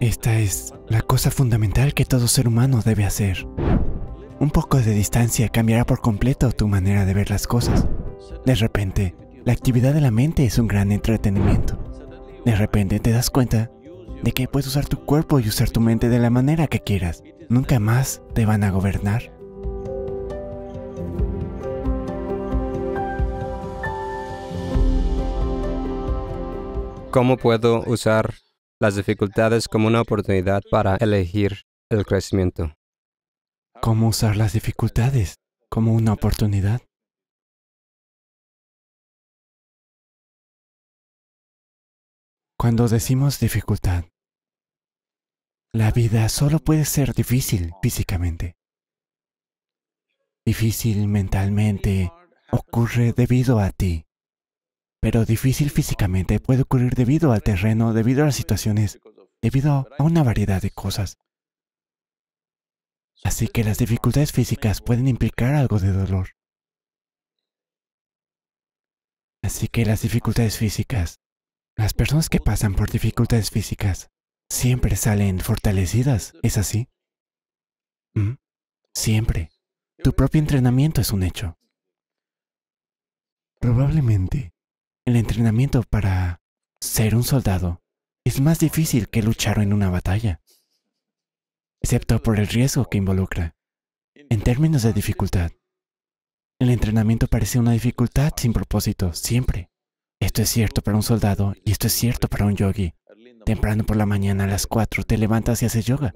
Esta es la cosa fundamental que todo ser humano debe hacer. Un poco de distancia cambiará por completo tu manera de ver las cosas. De repente, la actividad de la mente es un gran entretenimiento. De repente te das cuenta de que puedes usar tu cuerpo y usar tu mente de la manera que quieras. Nunca más te van a gobernar. ¿Cómo puedo usar las dificultades como una oportunidad para elegir el crecimiento. ¿Cómo usar las dificultades como una oportunidad? Cuando decimos dificultad, la vida solo puede ser difícil físicamente. Difícil mentalmente ocurre debido a ti pero difícil físicamente puede ocurrir debido al terreno, debido a las situaciones, debido a una variedad de cosas. Así que las dificultades físicas pueden implicar algo de dolor. Así que las dificultades físicas, las personas que pasan por dificultades físicas, siempre salen fortalecidas, ¿es así? ¿Mm? Siempre. Tu propio entrenamiento es un hecho. Probablemente el entrenamiento para ser un soldado es más difícil que luchar en una batalla, excepto por el riesgo que involucra. En términos de dificultad, el entrenamiento parece una dificultad sin propósito, siempre. Esto es cierto para un soldado y esto es cierto para un yogi. Temprano por la mañana a las 4 te levantas y haces yoga.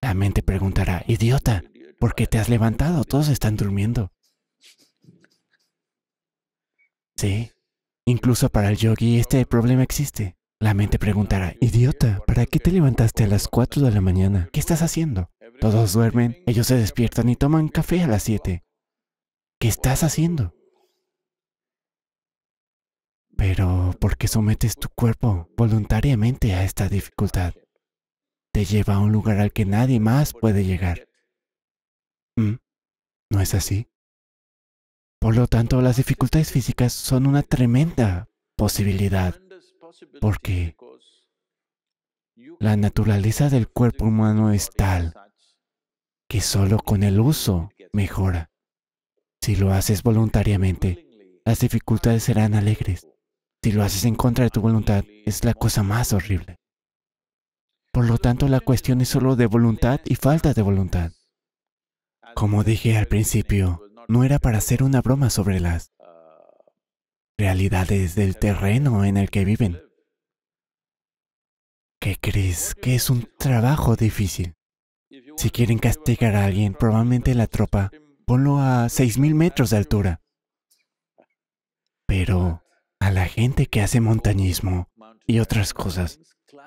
La mente preguntará, idiota, ¿por qué te has levantado? Todos están durmiendo. Sí. Incluso para el yogi este problema existe. La mente preguntará, idiota, ¿para qué te levantaste a las 4 de la mañana? ¿Qué estás haciendo? Todos duermen, ellos se despiertan y toman café a las 7. ¿Qué estás haciendo? Pero, ¿por qué sometes tu cuerpo voluntariamente a esta dificultad? Te lleva a un lugar al que nadie más puede llegar. ¿Mm? ¿No es así? Por lo tanto, las dificultades físicas son una tremenda posibilidad, porque la naturaleza del cuerpo humano es tal que solo con el uso mejora. Si lo haces voluntariamente, las dificultades serán alegres. Si lo haces en contra de tu voluntad, es la cosa más horrible. Por lo tanto, la cuestión es solo de voluntad y falta de voluntad. Como dije al principio, no era para hacer una broma sobre las realidades del terreno en el que viven. ¿Qué crees? Que es un trabajo difícil. Si quieren castigar a alguien, probablemente la tropa, ponlo a 6.000 metros de altura. Pero a la gente que hace montañismo y otras cosas,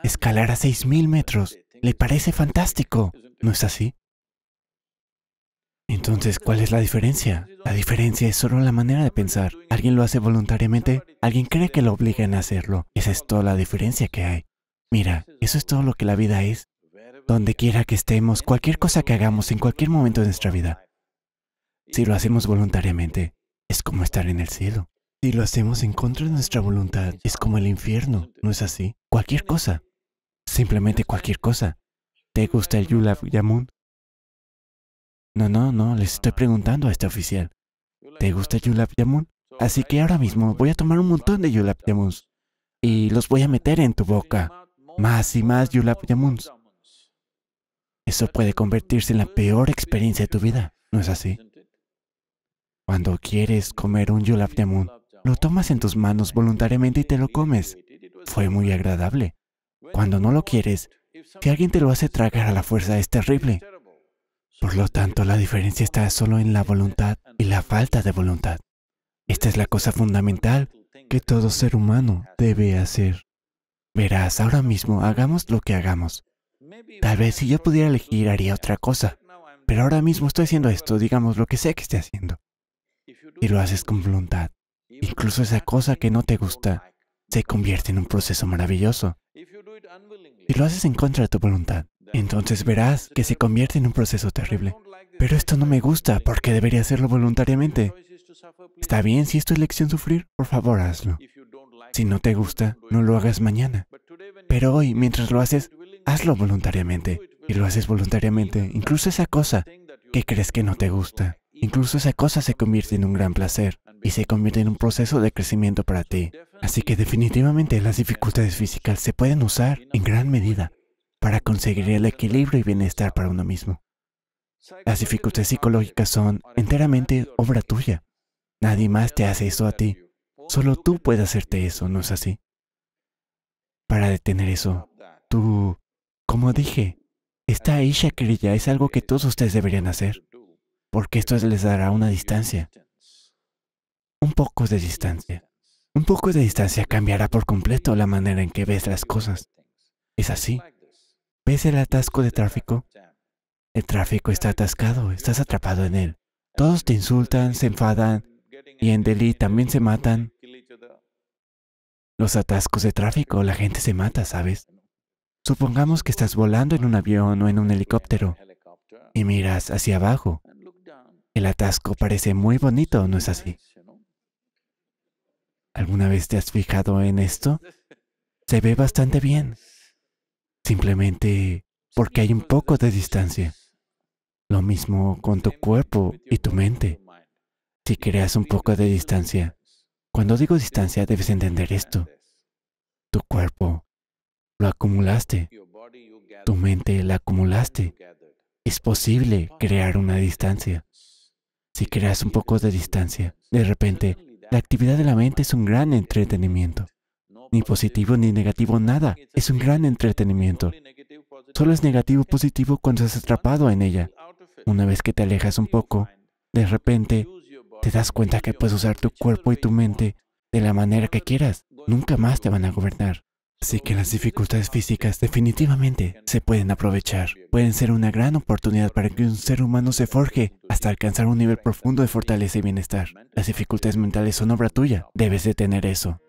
escalar a 6.000 metros le parece fantástico, ¿no es así? Entonces, ¿cuál es la diferencia? La diferencia es solo la manera de pensar. Alguien lo hace voluntariamente, alguien cree que lo obligan a hacerlo. Esa es toda la diferencia que hay. Mira, eso es todo lo que la vida es. Donde quiera que estemos, cualquier cosa que hagamos en cualquier momento de nuestra vida. Si lo hacemos voluntariamente, es como estar en el cielo. Si lo hacemos en contra de nuestra voluntad, es como el infierno, ¿no es así? Cualquier cosa. Simplemente cualquier cosa. ¿Te gusta el yulaf Yamun? No, no, no, les estoy preguntando a este oficial. ¿Te gusta Yulap Yamun? Así que ahora mismo voy a tomar un montón de Yulap Yamuns y los voy a meter en tu boca. Más y más Yulap Yamuns. Eso puede convertirse en la peor experiencia de tu vida, ¿no es así? Cuando quieres comer un Yulap Yamun, lo tomas en tus manos voluntariamente y te lo comes. Fue muy agradable. Cuando no lo quieres, que alguien te lo hace tragar a la fuerza es terrible. Por lo tanto, la diferencia está solo en la voluntad y la falta de voluntad. Esta es la cosa fundamental que todo ser humano debe hacer. Verás, ahora mismo hagamos lo que hagamos. Tal vez si yo pudiera elegir haría otra cosa, pero ahora mismo estoy haciendo esto, digamos lo que sé que esté haciendo. Y lo haces con voluntad. Incluso esa cosa que no te gusta se convierte en un proceso maravilloso. Y lo haces en contra de tu voluntad. Entonces verás que se convierte en un proceso terrible. Pero esto no me gusta porque debería hacerlo voluntariamente. Está bien, si es tu elección sufrir, por favor hazlo. Si no te gusta, no lo hagas mañana. Pero hoy, mientras lo haces, hazlo voluntariamente. Y lo haces voluntariamente, incluso esa cosa que crees que no te gusta. Incluso esa cosa se convierte en un gran placer y se convierte en un proceso de crecimiento para ti. Así que definitivamente las dificultades físicas se pueden usar en gran medida para conseguir el equilibrio y bienestar para uno mismo. Las dificultades psicológicas son enteramente obra tuya. Nadie más te hace eso a ti. Solo tú puedes hacerte eso, ¿no es así? Para detener eso, tú, como dije, esta Isha Kriya es algo que todos ustedes deberían hacer, porque esto les dará una distancia. Un poco de distancia. Un poco de distancia cambiará por completo la manera en que ves las cosas. Es así. ¿Ves el atasco de tráfico? El tráfico está atascado, estás atrapado en él. Todos te insultan, se enfadan y en Delhi también se matan. Los atascos de tráfico, la gente se mata, ¿sabes? Supongamos que estás volando en un avión o en un helicóptero y miras hacia abajo. El atasco parece muy bonito, ¿no es así? ¿Alguna vez te has fijado en esto? Se ve bastante bien simplemente porque hay un poco de distancia. Lo mismo con tu cuerpo y tu mente. Si creas un poco de distancia, cuando digo distancia debes entender esto. Tu cuerpo lo acumulaste, tu mente la acumulaste. Es posible crear una distancia. Si creas un poco de distancia, de repente, la actividad de la mente es un gran entretenimiento. Ni positivo ni negativo, nada. Es un gran entretenimiento. Solo es negativo positivo cuando estás atrapado en ella. Una vez que te alejas un poco, de repente te das cuenta que puedes usar tu cuerpo y tu mente de la manera que quieras. Nunca más te van a gobernar. Así que las dificultades físicas definitivamente se pueden aprovechar. Pueden ser una gran oportunidad para que un ser humano se forje hasta alcanzar un nivel profundo de fortaleza y bienestar. Las dificultades mentales son obra tuya. Debes de tener eso.